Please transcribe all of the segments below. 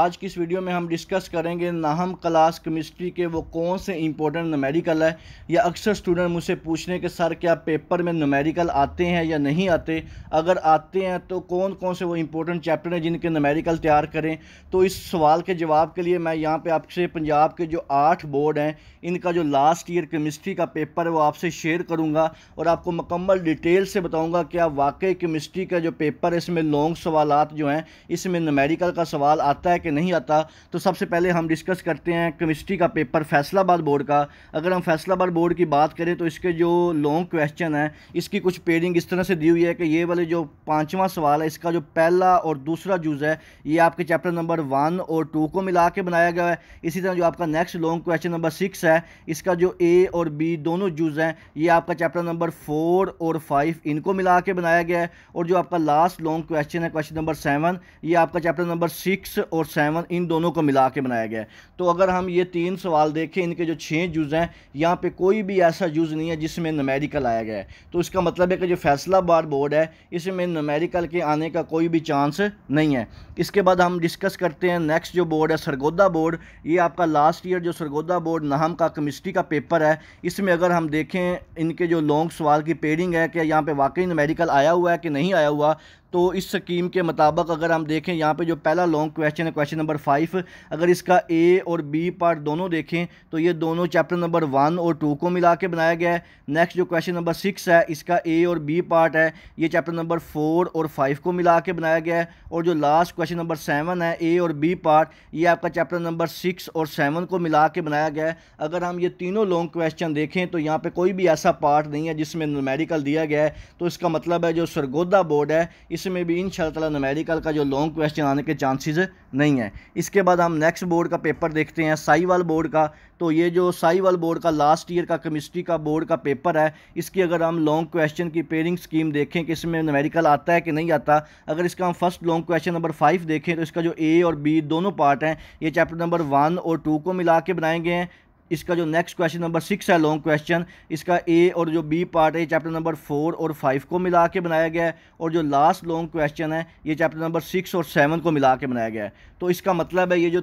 आज की इस वीडियो में हम डिस्कस करेंगे नाहम क्लास केमिस्ट्री के वो कौन से इंपॉर्टेंट नमेरिकल है या अक्सर स्टूडेंट मुझसे पूछने के सर क्या पेपर में नमेरिकल आते हैं या नहीं आते अगर आते हैं तो कौन कौन से वो इंपॉर्टेंट चैप्टर हैं जिनके नमेरिकल तैयार करें तो इस सवाल के जवाब के लिए मैं यहाँ पर आपसे पंजाब के जो आठ बोर्ड हैं इनका जो लास्ट ईयर केमिस्ट्री का पेपर है वो आपसे शेयर करूँगा और आपको मुकम्मल डिटेल से बताऊँगा क्या वाकई केमिस्ट्री का जो पेपर है इसमें लॉन्ग सवाल जो हैं इसमें नमेरिकल का सवाल आता है कि नहीं आता तो सबसे पहले हम डिस्कस करते हैं केमिस्ट्री का पेपर फैसलाबाद बोर्ड का अगर हम फैसलाबाद बोर्ड की बात करें तो इसके जो लॉन्ग क्वेश्चन है इसकी कुछ पेडिंग इस तरह से दी हुई है कि ये वाले जो पाँचवा सवाल है इसका जो पहला और दूसरा जूज है ये आपके चैप्टर नंबर वन और टू को मिला के बनाया गया है इसी तरह जो आपका next long question number six है इसका जो ए और बी दोनों जूज हैं ये आपका चैप्टर नंबर फोर और फाइव इनको मिला के बनाया गया है और जो आपका लास्ट लॉन्ग क्वेश्चन है क्वेश्चन नंबर सेवन ये आपका चैप्टर नंबर सिक्स और सेवन इन दोनों को मिला के बनाया गया है तो अगर हम ये तीन सवाल देखें इनके जो छः जूज़ हैं यहाँ पे कोई भी ऐसा जूज़ नहीं है जिसमें नमेरिकल आया गया है तो इसका मतलब है कि जो फैसला बार बोर्ड है इसमें नमेरिकल के आने का कोई भी चांस नहीं है इसके बाद हम डिस्कस करते हैं नेक्स्ट जो बोर्ड है सरगोदा बोर्ड ये आपका लास्ट ईयर जो सरगोदा बोर्ड नाहम का कमिस्ट्री का पेपर है इसमें अगर हम देखें इनके जो लॉन्ग सवाल की पेडिंग है कि यहाँ पर वाकई नमेरिकल आया हुआ है कि नहीं आया हुआ तो इस स्कीम के मुताबिक अगर हम देखें यहाँ पे जो पहला लॉन्ग क्वेश्चन है क्वेश्चन नंबर फाइव अगर इसका ए और बी पार्ट दोनों देखें तो ये दोनों चैप्टर नंबर वन और टू को मिला के बनाया गया है नेक्स्ट जो क्वेश्चन नंबर सिक्स है इसका ए और बी पार्ट है ये चैप्टर नंबर फोर और फाइव को मिला के बनाया गया है और जो लास्ट क्वेश्चन नंबर सेवन है ए और बी पार्ट ये आपका चैप्टर नंबर सिक्स और सेवन को मिला के बनाया गया है अगर हम ये तीनों लॉन्ग क्वेश्चन देखें तो यहाँ पर कोई भी ऐसा पार्ट नहीं है जिसमें मेडिकल दिया गया है तो इसका मतलब है जो सरगोदा बोर्ड है इस इस में भी इन नमेरिकल का जो लॉन्ग क्वेश्चन आने के चांसेस नहीं है इसके बाद हम नेक्स्ट बोर्ड का पेपर देखते हैं साईवाल बोर्ड का तो ये जो साईवाल बोर्ड का लास्ट ईयर का केमिस्ट्री का बोर्ड का पेपर है इसकी अगर हम लॉन्ग क्वेश्चन की पेयरिंग स्कीम देखें कि इसमें नमेरिकल आता है कि नहीं आता अगर इसका हम first long question number five देखें तो इसका जो ए और बी दोनों पार्ट हैं ये चैप्टर नंबर वन और टू को मिला के बनाए गए हैं इसका जो नेक्स्ट क्वेश्चन नंबर सिक्स है लॉन्ग क्वेश्चन इसका ए और जो बी पार्ट है चैप्टर नंबर फोर और फाइव को मिला के बनाया गया है और जो लास्ट लॉन्ग क्वेश्चन है ये चैप्टर नंबर सिक्स और सेवन को मिला के बनाया गया है तो इसका मतलब है ये जो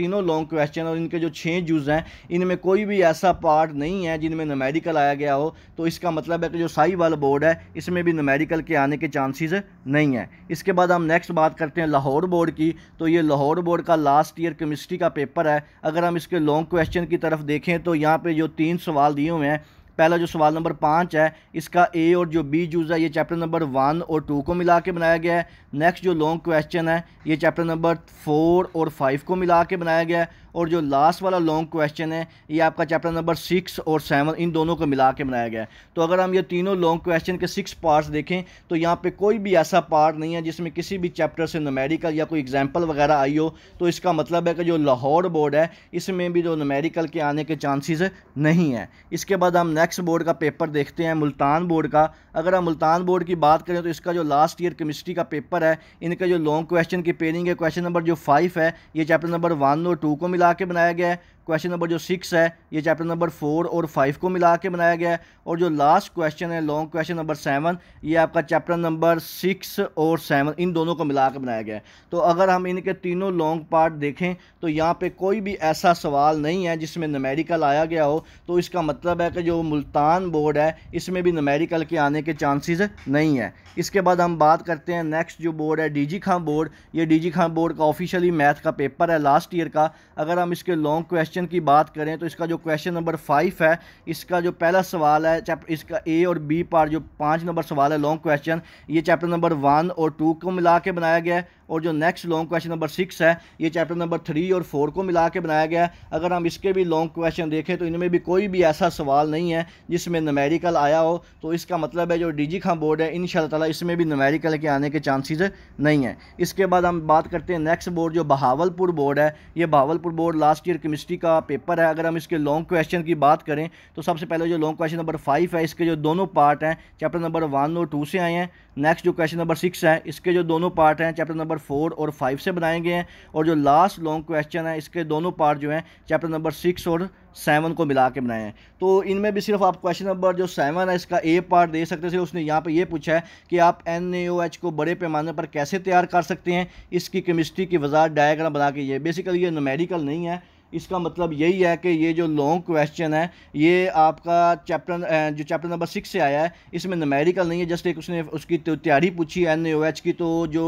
तीनों लॉन्ग क्वेश्चन और इनके जो छः जूज हैं इनमें कोई भी ऐसा पार्ट नहीं है जिनमें नमेडिकल आया गया हो तो इसका मतलब है कि जो साई वाला बोर्ड है इसमें भी नमेडिकल के आने के चांसेस नहीं है इसके बाद हम नेक्स्ट बात करते हैं लाहौर बोर्ड की तो ये लाहौर बोर्ड का लास्ट ईयर केमिस्ट्री का पेपर है अगर हम इसके लॉन्ग क्वेश्चन की तरफ देखें तो यहाँ पे जो तीन सवाल दिए हुए हैं पहला जो सवाल नंबर पाँच है इसका ए और जो बी जूज है ये चैप्टर नंबर वन और टू को मिला के बनाया गया है नेक्स्ट जो लॉन्ग क्वेश्चन है ये चैप्टर नंबर फोर और फाइव को मिला के बनाया गया है और जो लास्ट वाला लॉन्ग क्वेश्चन है ये आपका चैप्टर नंबर सिक्स और सेवन इन दोनों को मिला के बनाया गया है तो अगर हम ये तीनों लॉन्ग क्वेश्चन के सिक्स पार्ट्स देखें तो यहाँ पे कोई भी ऐसा पार्ट नहीं है जिसमें किसी भी चैप्टर से नमेरिकल या कोई एग्जाम्पल वगैरह आई हो तो इसका मतलब है कि जो लाहौर बोर्ड है इसमें भी जो नमेरिकल के आने के चांसेज़ नहीं है इसके बाद हम नेक्स्ट बोर्ड का पेपर देखते हैं मुल्तान बोर्ड का अगर हम मुल्तान बोर्ड की बात करें तो इसका जो लास्ट ईयर केमिस्ट्री का पेपर है इनका जो लॉन्ग क्वेश्चन की पेनिंग है क्वेश्चन नंबर जो फाइव है ये चैप्टर नंबर वन और टू को मिला लगा के बनाया गया है क्वेश्चन नंबर जो सिक्स है ये चैप्टर नंबर फोर और फाइव को मिला के बनाया गया है और जो लास्ट क्वेश्चन है लॉन्ग क्वेश्चन नंबर सेवन ये आपका चैप्टर नंबर सिक्स और सेवन इन दोनों को मिला के बनाया गया है तो अगर हम इनके तीनों लॉन्ग पार्ट देखें तो यहाँ पे कोई भी ऐसा सवाल नहीं है जिसमें नमेरिकल आया गया हो तो इसका मतलब है कि जो मुल्तान बोर्ड है इसमें भी नमेरिकल के आने के चांसेस नहीं है इसके बाद हम बात करते हैं नेक्स्ट जो बोर्ड है डी खां बोर्ड ये डी खां बोर्ड का ऑफिशियली मैथ का पेपर है लास्ट ईयर का अगर हम इसके लॉन्ग क्वेश्चन क्वेश्चन की बात करें तो इसका जो क्वेश्चन नंबर फाइव है इसका जो पहला सवाल है चैप्टर इसका ए और बी पार्ट जो पाँच नंबर सवाल है लॉन्ग क्वेश्चन ये चैप्टर नंबर वन और टू को मिला के बनाया गया है और जो next long question number six है ये चैप्टर नंबर थ्री और फोर को मिला के बनाया गया है अगर हम इसके भी लॉन्ग क्वेश्चन देखें तो इनमें भी कोई भी ऐसा सवाल नहीं है जिसमें नमेरिकल आया हो तो इसका मतलब है जो डी जी खां बोर्ड है इन ताला इसमें भी नमेरिकल के आने के चांसेस नहीं है इसके बाद हम बात करते हैं नेक्स्ट बोर्ड जो बहावलपुर बोर्ड है ये Bahawalpur board last year chemistry का पेपर है अगर हम इसके लॉन्ग क्वेश्चन की बात करें तो सबसे पहले जो लॉन्ग क्वेश्चन नंबर फाइव है इसके जो दोनों पार्ट हैं चैप्टर नंबर वन और टू से आए हैं नेक्स्ट जो क्वेश्चन नंबर सिक्स है इसके जो दोनों पार्ट हैं चैप्टर नंबर फोर और फाइव से बनाए गए हैं और जो लास्ट लॉन्ग क्वेश्चन है इसके दोनों पार्ट जो हैं चैप्टर नंबर सिक्स और सेवन को मिला के बनाए हैं तो इनमें भी सिर्फ आप क्वेश्चन नंबर जो सेवन है इसका ए पार्ट दे सकते थे उसने यहाँ पे ये पूछा है कि आप एन ए ओ एच को बड़े पैमाने पर कैसे तैयार कर सकते हैं इसकी केमिस्ट्री की वजह डायग्राम बना के ये बेसिकली ये नोमेडिकल नहीं है इसका मतलब यही है कि ये जो लॉन्ग क्वेश्चन है ये आपका चैप्टर जो चैप्टर नंबर सिक्स से आया है इसमें नमेरिकल नहीं है जस्ट एक उसने उसकी तो तैयारी पूछी एन एच की तो जो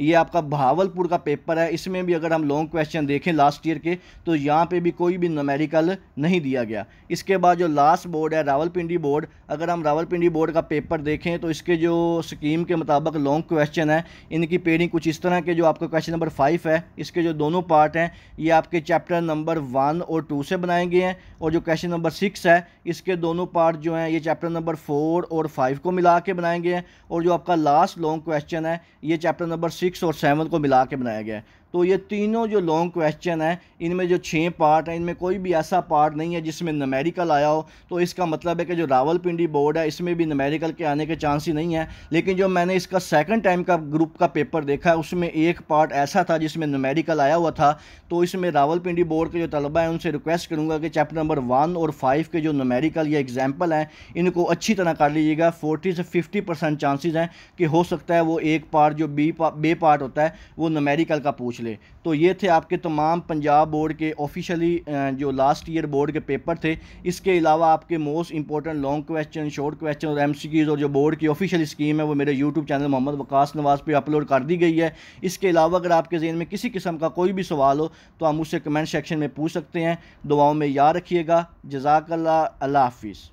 ये आपका भावलपुर का पेपर है इसमें भी अगर हम लॉन्ग क्वेश्चन देखें लास्ट ईयर के तो यहाँ पे भी कोई भी नमेरिकल नहीं दिया गया इसके बाद जो लास्ट बोर्ड है रावलपिंडी बोर्ड अगर हम रावलपिंडी बोर्ड का पेपर देखें तो इसके जो स्कीम के मुताबिक लॉन्ग क्वेश्चन है इनकी पेडिंग कुछ इस तरह के जो आपका क्वेश्चन नंबर फाइव है इसके जो दोनों पार्ट हैं ये आपके चैप्टर नंबर नंबर वन और टू से बनाए गए हैं और जो क्वेश्चन नंबर सिक्स है इसके दोनों पार्ट जो हैं ये चैप्टर नंबर फोर और फाइव को मिला के बनाए गए हैं और जो आपका लास्ट लॉन्ग क्वेश्चन है ये चैप्टर नंबर सिक्स और सेवन को मिला के बनाया गया है तो ये तीनों जो लॉन्ग क्वेश्चन हैं इनमें जो छः पार्ट हैं इनमें कोई भी ऐसा पार्ट नहीं है जिसमें नमेरिकल आया हो तो इसका मतलब है कि जो रावलपिंडी बोर्ड है इसमें भी नमेरिकल के आने के चांस ही नहीं है लेकिन जो मैंने इसका सेकंड टाइम का ग्रुप का पेपर देखा है उसमें एक पार्ट ऐसा था जिसमें नमेरिकल आया हुआ था तो इसमें रावलपिंडी बोर्ड के जो तलबा हैं उनसे रिक्वेस्ट करूँगा कि चैप्टर नंबर वन और फाइव के जो नमेरिकल या एग्जाम्पल हैं इनको अच्छी तरह कर लीजिएगा फोर्टी से फिफ्टी परसेंट हैं कि हो सकता है वो एक पार्ट जो बी पा, बे पार्ट होता है वो नमेरिकल का पूछ ले तो ये थे आपके तमाम पंजाब बोर्ड के ऑफिशियली जो लास्ट ईयर बोर्ड के पेपर थे इसके अलावा आपके most important long question short question और एम और जो बोर्ड की ऑफिशियल स्कीम है वो मेरे यूट्यूब चैनल मोहम्मद वकास नवाज पर अपलोड कर दी गई है इसके अलावा अगर आपके जेहन में किसी किस्म का कोई भी सवाल हो तो आप मुझसे कमेंट सेक्शन में पूछ सकते हैं दुआओं में याद रखिएगा जजाकल्ला अल्लाह हाफिज़